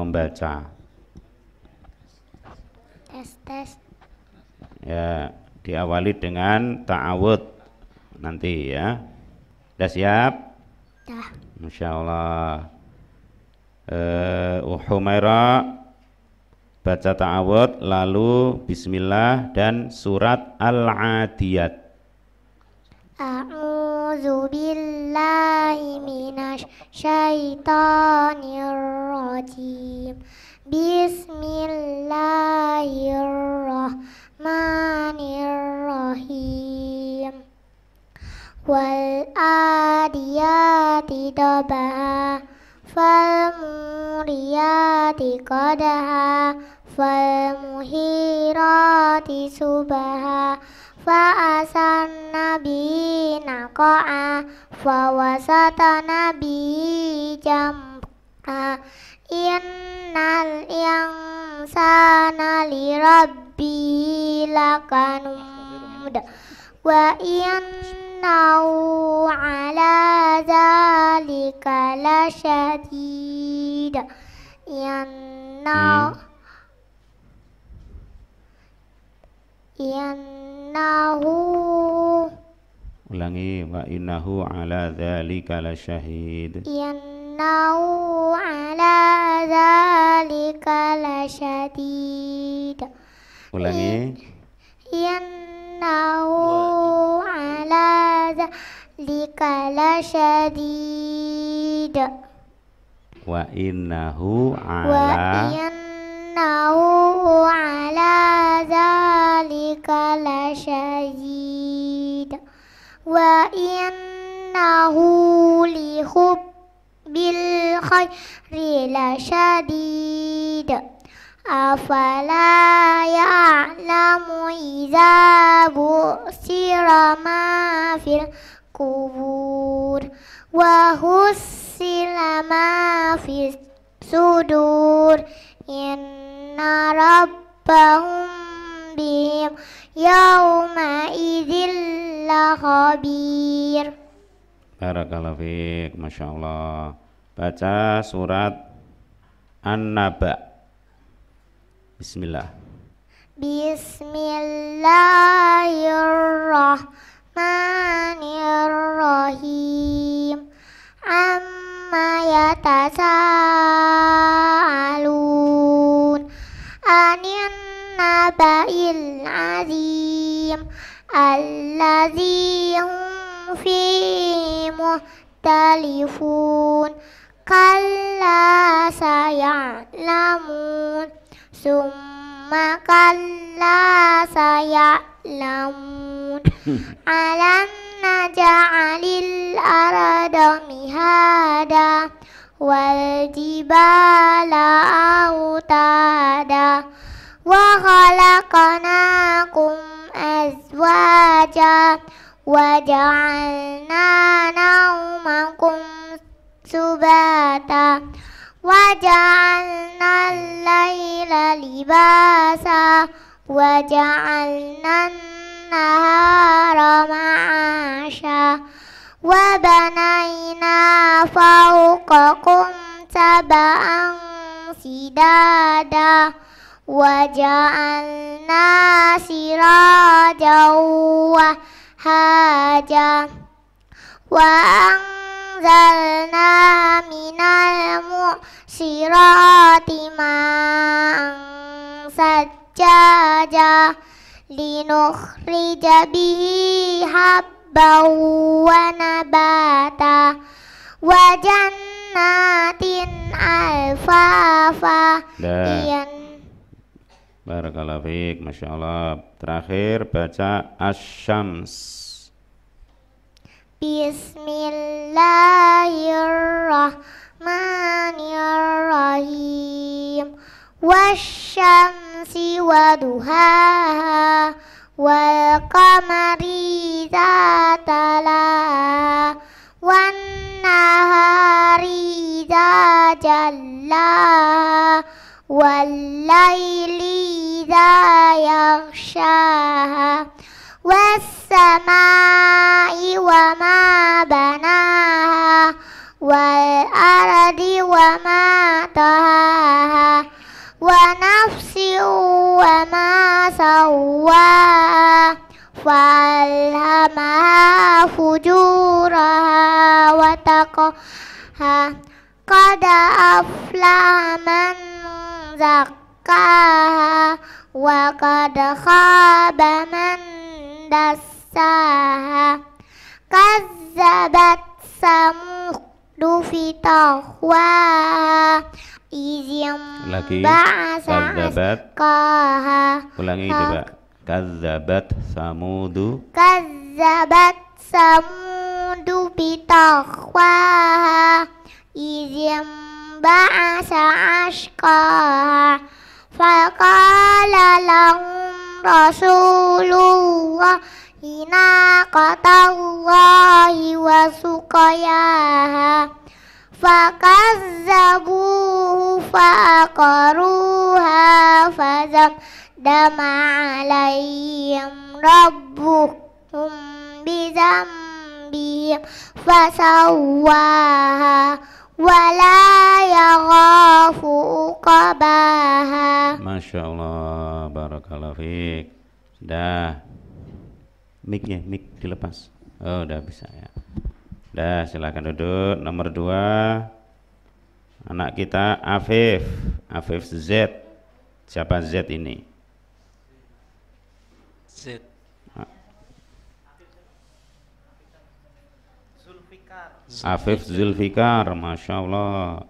membaca tes tes ya diawali dengan ta'awud nanti ya sudah siap sudah Masya Allah uh, eh, baca ta'awud lalu bismillah dan surat al-adiyat A'udzu minash syaitanir rajim Bismillahirrahmanirrahim Wal adiyati dabaha Fal muriyati qadaha Fal muhirati subaha Fa asan nabi nako'a فوسط به جمعا إن الإنسان لربه لكنود وإنه على ذلك لشديد إنه إنه ulangi wa innahu ala dzalika lasyahid innahu ala dzalika lasyadid ulangi innahu ala dzalika lasyadid wa innahu ala wa innahu ala dzalika lasyadid وإنه لحب الخير لشديد أفلا يعلم إذا بؤسر ما في القبور وحسر ما في الصدور إن ربهم بهم يومئذ khabir Barakallahu fiik Masya Allah baca surat An-Naba Bismillah Bismillahirrahmanirrahim Amma yatasaalun Anin nabail azim الذي هم فيه مختلفون كلا سيعلمون ثم كلا سيعلمون ألم نجعل الأرض مهادا والجبال أوتادا وخلقناكم سرجا وجعلنا نومكم سباتا وجعلنا الليل لباسا وجعلنا النهار معاشا وبنينا فوقكم سبعا سدادا Wajah anak siroh jauh wajah, wajah minamu siroh timang sajajah, linuk rizabi haba wana bata, wajah natin alfa fa ian. Barakallahu fiik, Masya Allah. Terakhir baca Asyams. Bismillahirrahmanirrahim. Wasyamsi waduha wal qamari zatala wan nahari jalla والليل إذا يغشاها والسماء وما بناها والأرض وما طهاها ونفس وما سواها فألهمها فجورها وتقها قد أفلح من zakkaha wa qad khaba man dassaha kazzabat samudu fitahwa izim lagi kazzabat kaha ulangi coba kazzabat samudu kazzabat samudu bitahwa izim بعث أشقاها فقال لهم رسول الله ناقة الله وسقياها فكذبوه فأقروها فدمدم عليهم ربهم بذنبهم فسواها wala yaghafu qabaha Masya Allah Barakallah Fik sudah Miknya, mik dilepas oh udah bisa ya Dah, silakan duduk nomor dua anak kita Afif Afif Z siapa Z ini Z Afif Zulfikar, Masya Allah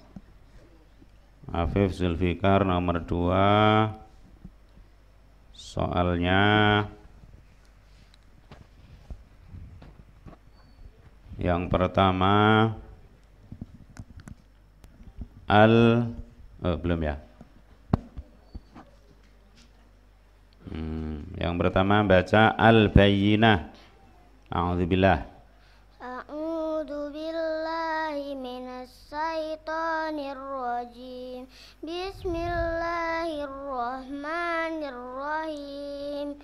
Afif Zulfikar nomor 2 Soalnya Yang pertama Al oh, Belum ya hmm, Yang pertama baca Al-Bayyinah A'udzubillah Bismillahirrahmanirrahim Bismillahirrahmanirrahim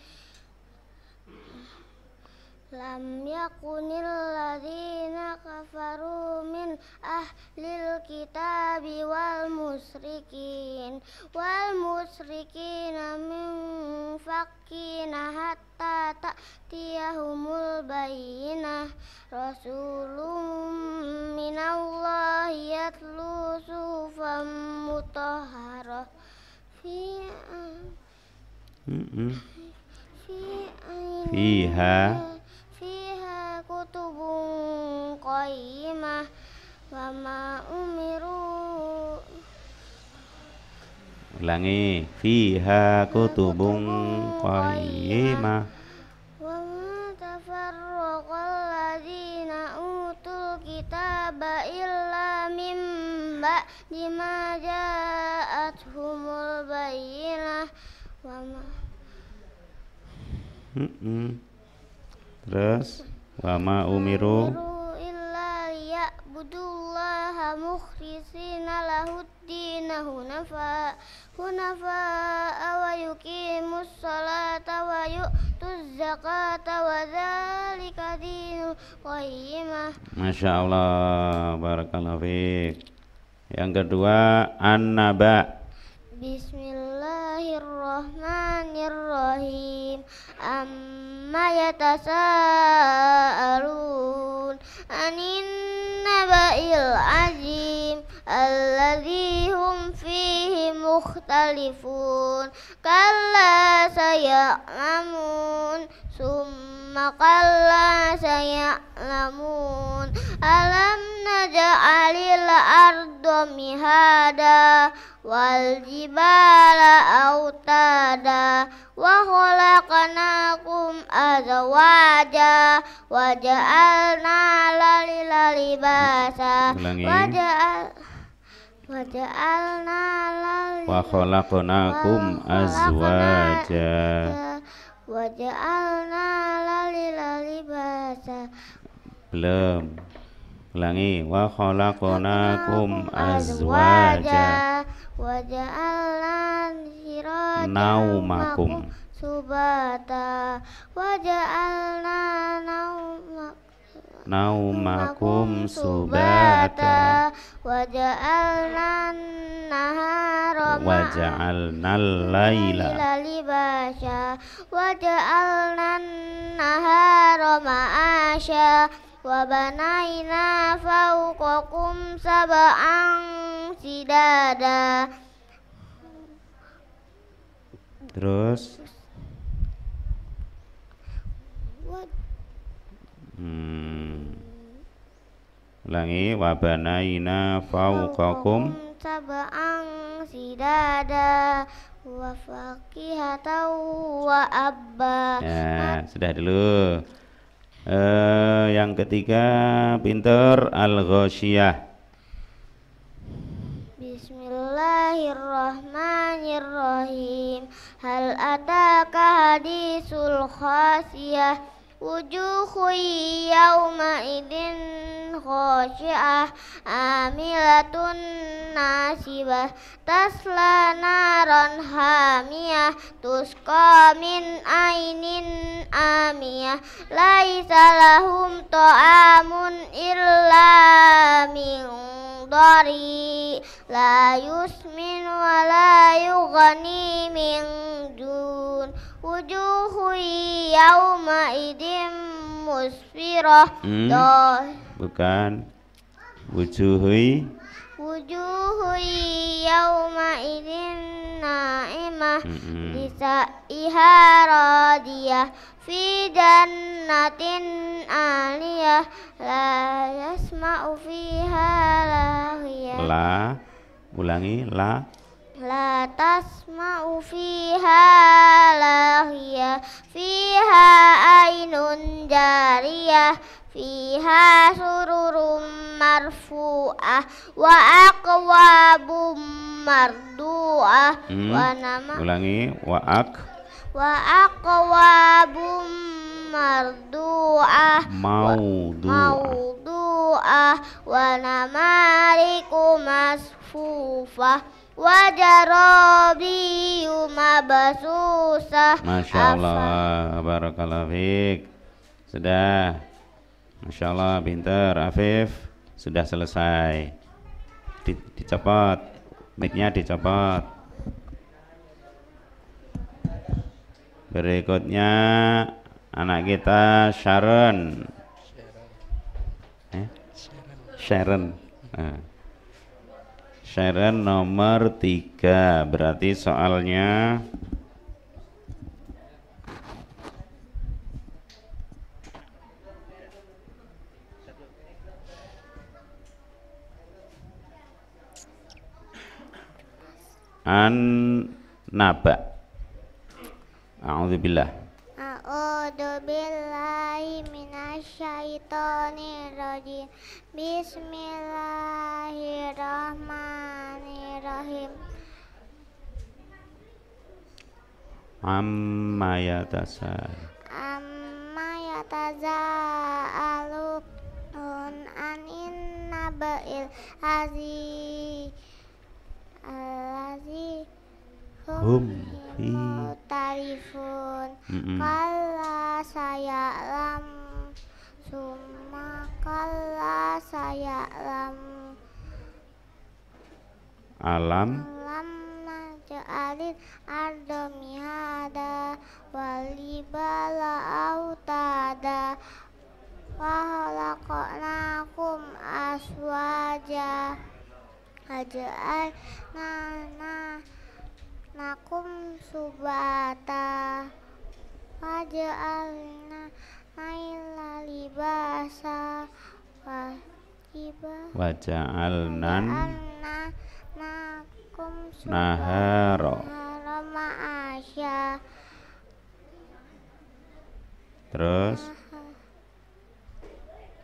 Lam yakunil ladhina kafaru min ahlil kitabi wal musrikin Wal musrikin min fakina hatta tiyahumul bayinah Rasulum minallahi yatlu sufam fi Fi'a Fi'a Fiha qayyimah wa ma umiru ulangi fiha kutubun qayyimah wa ma tafarraqa alladziina utul kitaba illa min ba'di ma ja'athumul bayyinah wa ma mm -mm. Terus wama umiru Wabudullaha mukhlisina lahuddina hunafa Hunafa wa yukimus salata wa yu'tuz zakata wa dhalika dinul qayyimah Masya Barakallahu Fik Yang kedua, An-Naba Bismillahirrahmanirrahim Amma yatasa'alun Anin naba'il azim alladhi hum fihi mukhtalifun kalla saya'lamun summa kalla saya'lamun alam naj'alil ardu mihada wal jibala autada وخلقناكم أزواجا وجعلنا ليل لباسا وجعل وجعلنا ليل وخلقناكم أزواجا وجعلنا ليل لباسا belum ulangi wa khalaqnakum azwaja wa ja'alna naumakum subata waja'alna naumakum Naumakum subata waja'alnan nahara waja'alnal laila libasya waja'alnan nahara ma'asya wa banaina fawqakum sab'an sidada Terus? Hmm. Ulangi wabanaina fauqakum sab'an sidada wa faqihatan wa abba. Ya, sudah dulu. Eh, yang ketiga pinter al-ghasyiyah. Bismillahirrahmanirrahim Hal ataka hadisul khasiyah Wujuhu yawma idin khasiyah Amilatun nasibah Tasla naran hamiyah Tusqa min ainin amiyah Laisa lahum illa min dari la yusmin wa la yughani min dun wujuhu yawma idim musfirah hmm, bukan wujuhu wujuhu yawma idin na'imah iha radiyah fi jannatin aliyah la yasma'u fiha lahiyah la ulangi la La tasma'u fiha lahiyah Fiha ainun jariyah Fiha sururum marfu wa aqwabum mardu'a hmm, wa nama ulangi wa ak wa aqwabum mardu'a maudu'ah wa namariku masfufa wa jarabiyu mabasusah Masya Allah Barakallah Fik Sudah Masya Allah pintar Afif sudah selesai di, dicopot micnya dicopot berikutnya anak kita Sharon eh? Sharon nah. Sharon nomor tiga berarti soalnya an naba billahi minasyaitonir rajim Bismillahirrahmanirrahim Amma yatasa Amma yatazalu an Anin ba'il azim hum fi tarifun kala saya lam summa kala saya lam alam alam ada ardo mihada walibala autada Wahalakonakum aswaja Haja'al nana nakum subata waja'alna aila libasa waja ja'alnan nakum naharo asya terus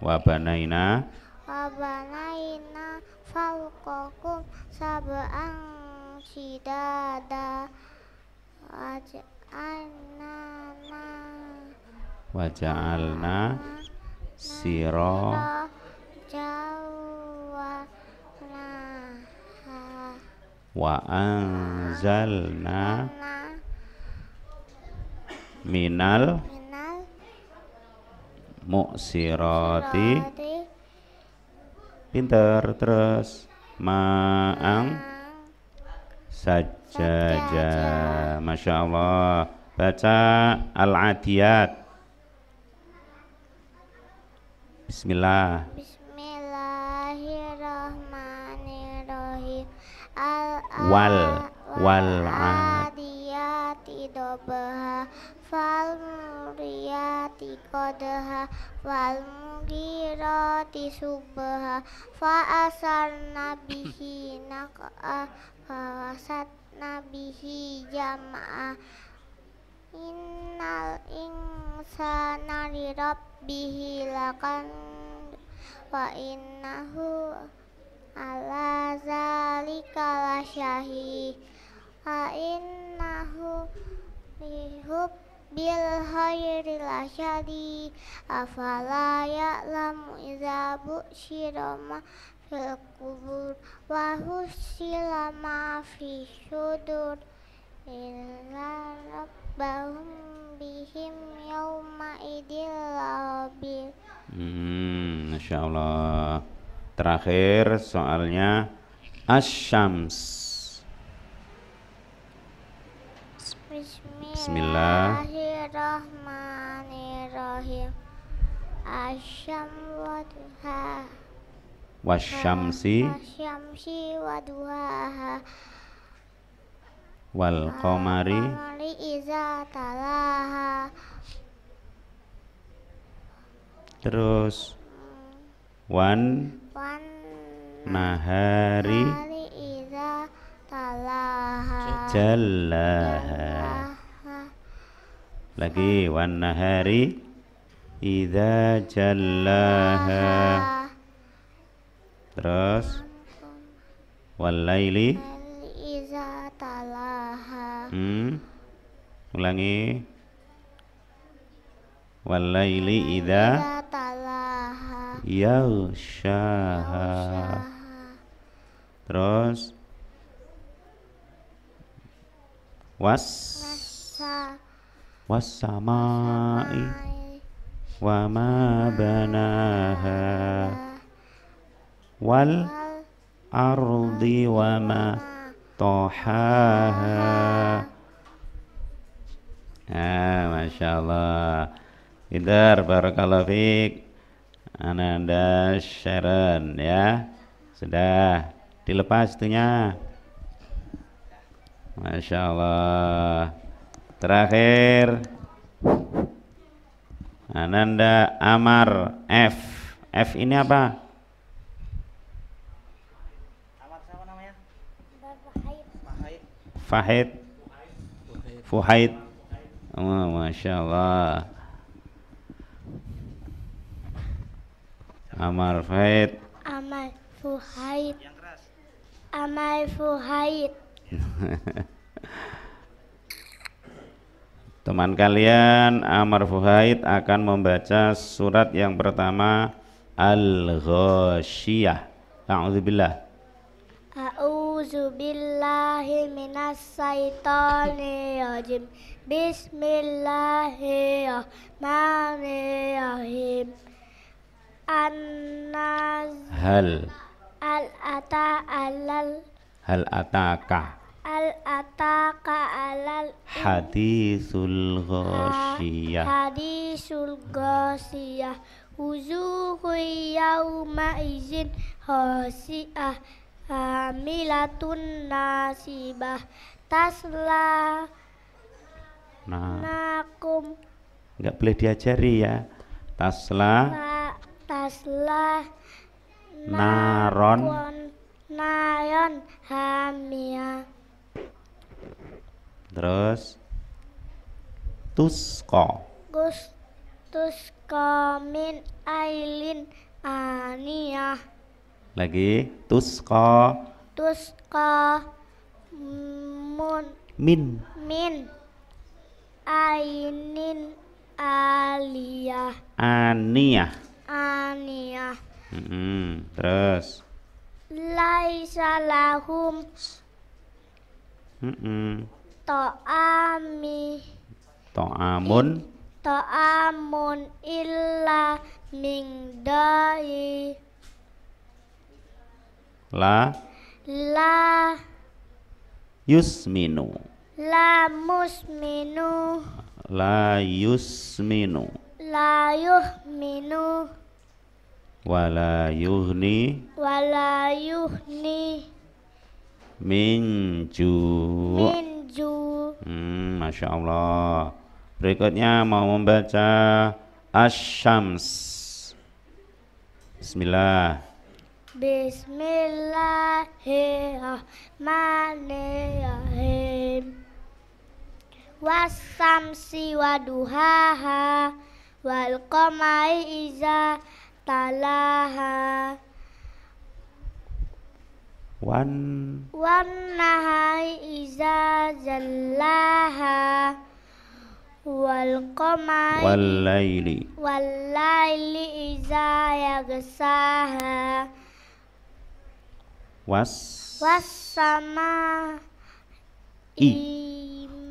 wabanaina wabanaina falkokum sabang sidada waj'alna waj'alna siro wa anzalna minal muksirati pinter terus ma'ang sajaja. Masya Allah. Baca Al-Adiyat. Bismillah. Bismillahirrahmanirrahim. Al wal wal adiyati dobaha fal muriyati qadaha fal di subha fa asar nabihi naqa Fawasat nabihi jama'ah Innal insana li rabbihi lakan Wa innahu ala zalika syahi Wa innahu lihub bil khairi lasyadi afala ya'lamu izabu syiroma kubur wa husila ma fi sudur illa rabbahum bihim yauma idil labir hmm Masya Allah terakhir soalnya asyams Bismillahirrahmanirrahim Asyam wadhaa wasyamsi wasyamsi waduha. wal qamari iza talaha terus wan wan nahari iza talaha jallaha lagi wan nahari iza jallaha terus walaili hmm ulangi walaili idza Yaushaha. terus was wasamai wama banaha wal ardi wa ma tohaha ah ya, masya Allah Idar Barakallah Fik Ananda Sharon ya sudah dilepas itunya Masya Allah terakhir Ananda Amar F F ini apa Fahid Fuhaid oh, Masya Allah Amar Fahid Amar Fuhaid Amar Fuhaid Teman kalian Amar Fuhaid akan membaca surat yang pertama Al-Ghoshiyah A'udzubillah أعوذ بالله من الشيطان الرجيم بسم الله الرحمن الرحيم هل هل أتى على هل أتاك هل أتاك على حديث الغاشية حديث الغاشية وجوه يومئذ خاشئة hamilatun nasibah tasla nah. nakum nggak boleh diajari ya tasla Na, tasla naron naron hamia terus tusko Gus tusko min ailin aniyah lagi tusko, tusko, mun min min ainin aliyah. Aniyah. Aniyah. -hmm. Terus. Laisa lahum -hmm. to'ami. To'amun. To'amun illa mingdai. La La Yusminu La musminu La yusminu La yuhminu Wala yuhni Wala yuhni Minju Minju hmm, Masya Allah Berikutnya mau membaca Asyams Bismillah Bismillahirrahmanirrahim Wasamsi wa duhaha Wal qamari iza talaha Wan Wan nahari iza zallaha Wal qamari Wal laili Wal laili iza was was sama i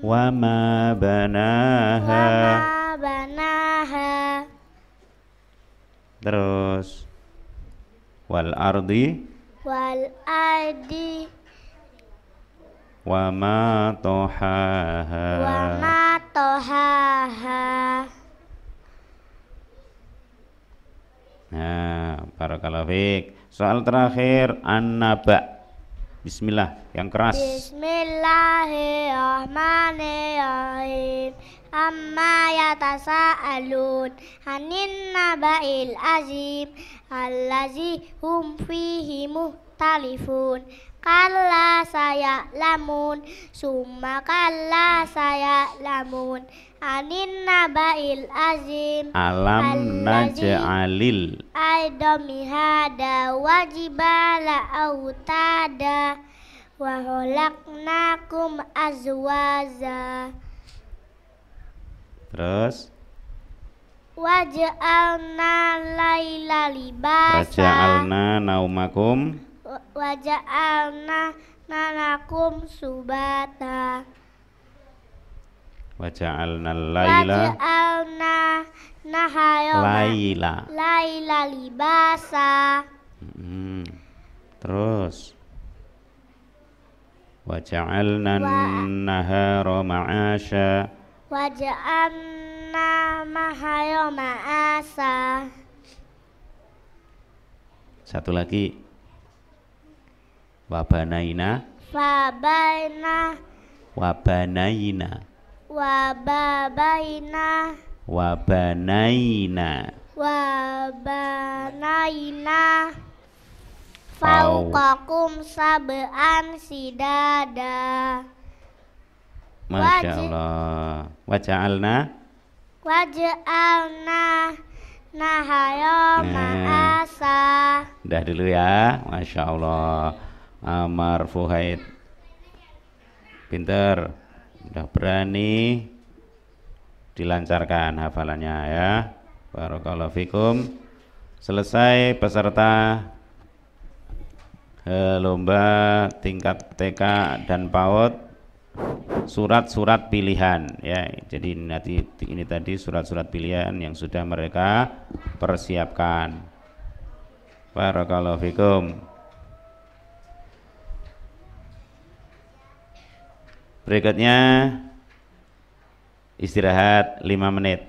wama banaha ma banaha terus wal ardi wal ardi wama tohaha ma tohaha nah para kalafik. Soal terakhir An-Naba. Bismillah yang keras. Bismillahirrahmanirrahim. Amma yatasa'alun Anin naba'il azim Allazi hum fihi muhtalifun kala saya lamun summa kala saya lamun anin nabail azim alam naj'alil aidomi hada wajibala autada wa khalaqnakum azwaza terus waja'alna laila libasa waja'alna naumakum wajah alna nanakum subata wajah alna laila wajah alna nahayo laila laila libasa hmm. terus ma'asha wajah alna وجعلنا معاشا satu lagi Wabanaina. Wabana. Wabanaina. Wababaina. Wabanaina. Wabanaina. Faukakum sab'an sidada. Masya Allah. Waja'alna. Waja'alna. Nahayo nah. maasa. Udah dulu ya, masya Allah. Amar Fuhaid pinter udah berani dilancarkan hafalannya ya Barakallahu fikum selesai peserta lomba tingkat TK dan PAUD surat-surat pilihan ya jadi nanti ini tadi surat-surat pilihan yang sudah mereka persiapkan Barakallahu fikum Berikutnya istirahat 5 menit.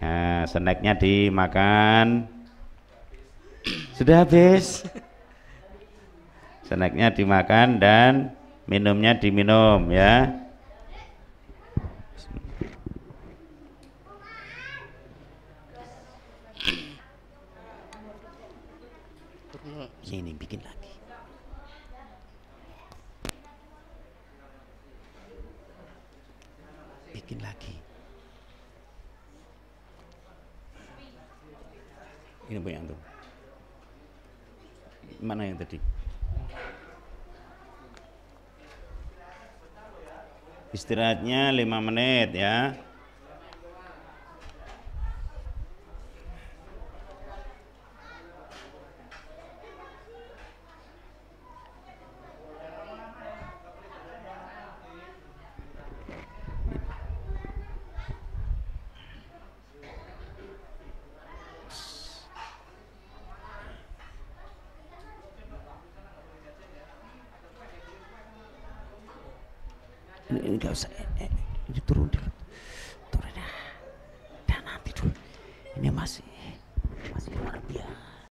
Nah, snacknya dimakan. Sudah habis. Snacknya dimakan dan minumnya diminum ya. Ini bikin ini punya antum mana yang tadi istirahatnya 5 menit ya